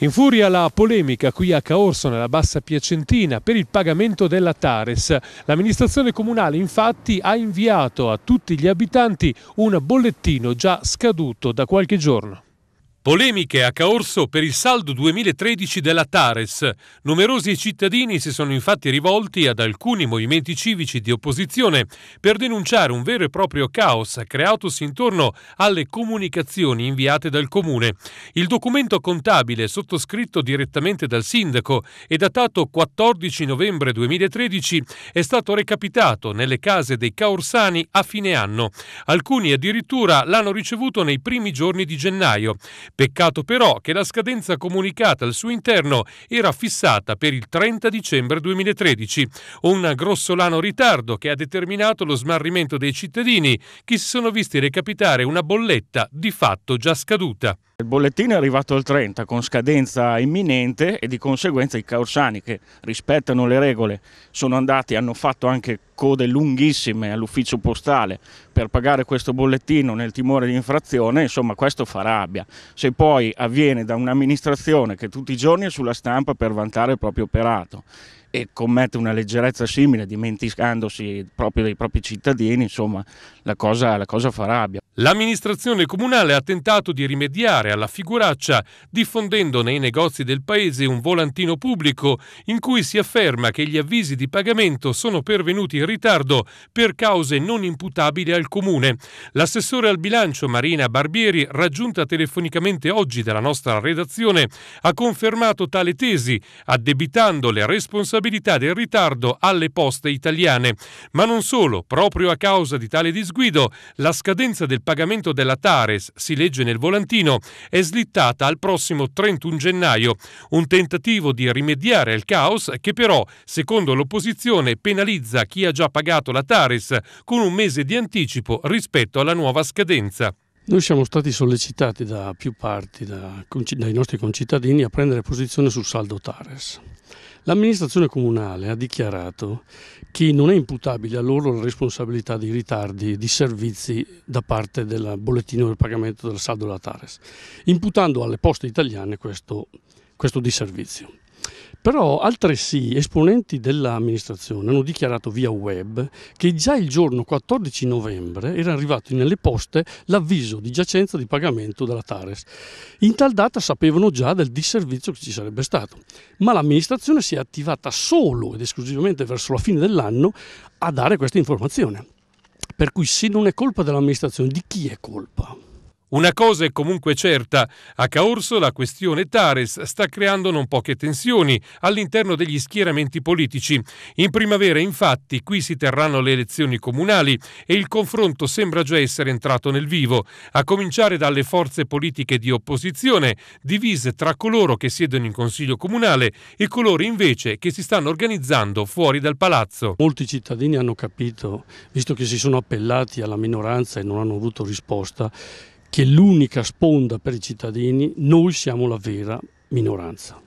In furia la polemica qui a Caorso, nella bassa Piacentina, per il pagamento della Tares. L'amministrazione comunale infatti ha inviato a tutti gli abitanti un bollettino già scaduto da qualche giorno. Polemiche a Caorso per il saldo 2013 della Tares. Numerosi cittadini si sono infatti rivolti ad alcuni movimenti civici di opposizione per denunciare un vero e proprio caos creatosi intorno alle comunicazioni inviate dal comune. Il documento contabile sottoscritto direttamente dal sindaco e datato 14 novembre 2013 è stato recapitato nelle case dei caorsani a fine anno. Alcuni addirittura l'hanno ricevuto nei primi giorni di gennaio. Peccato però che la scadenza comunicata al suo interno era fissata per il 30 dicembre 2013, un grossolano ritardo che ha determinato lo smarrimento dei cittadini che si sono visti recapitare una bolletta di fatto già scaduta. Il bollettino è arrivato al 30 con scadenza imminente e di conseguenza i Caursani che rispettano le regole sono andati, hanno fatto anche code lunghissime all'ufficio postale per pagare questo bollettino nel timore di infrazione, insomma questo fa rabbia. Se poi avviene da un'amministrazione che tutti i giorni è sulla stampa per vantare il proprio operato e commette una leggerezza simile dimenticandosi proprio dei propri cittadini, insomma la cosa, la cosa fa rabbia. L'amministrazione comunale ha tentato di rimediare alla figuraccia diffondendo nei negozi del paese un volantino pubblico in cui si afferma che gli avvisi di pagamento sono pervenuti in ritardo per cause non imputabili al comune. L'assessore al bilancio Marina Barbieri, raggiunta telefonicamente oggi dalla nostra redazione, ha confermato tale tesi, addebitando le responsabilità responsabilità del ritardo alle poste italiane. Ma non solo, proprio a causa di tale disguido, la scadenza del pagamento della Tares, si legge nel volantino, è slittata al prossimo 31 gennaio, un tentativo di rimediare al caos che però, secondo l'opposizione, penalizza chi ha già pagato la Tares con un mese di anticipo rispetto alla nuova scadenza. Noi siamo stati sollecitati da più parti, da, dai nostri concittadini, a prendere posizione sul saldo Tares. L'amministrazione comunale ha dichiarato che non è imputabile a loro la responsabilità dei ritardi di servizi da parte del bollettino del pagamento del saldo della Tares, imputando alle poste italiane questo, questo disservizio. Però altresì esponenti dell'amministrazione hanno dichiarato via web che già il giorno 14 novembre era arrivato nelle poste l'avviso di giacenza di pagamento della Tares. In tal data sapevano già del disservizio che ci sarebbe stato, ma l'amministrazione si è attivata solo ed esclusivamente verso la fine dell'anno a dare questa informazione. Per cui se non è colpa dell'amministrazione, di chi è colpa? Una cosa è comunque certa, a Caorso la questione Tares sta creando non poche tensioni all'interno degli schieramenti politici. In primavera infatti qui si terranno le elezioni comunali e il confronto sembra già essere entrato nel vivo, a cominciare dalle forze politiche di opposizione, divise tra coloro che siedono in Consiglio Comunale e coloro invece che si stanno organizzando fuori dal palazzo. Molti cittadini hanno capito, visto che si sono appellati alla minoranza e non hanno avuto risposta, che è l'unica sponda per i cittadini, noi siamo la vera minoranza.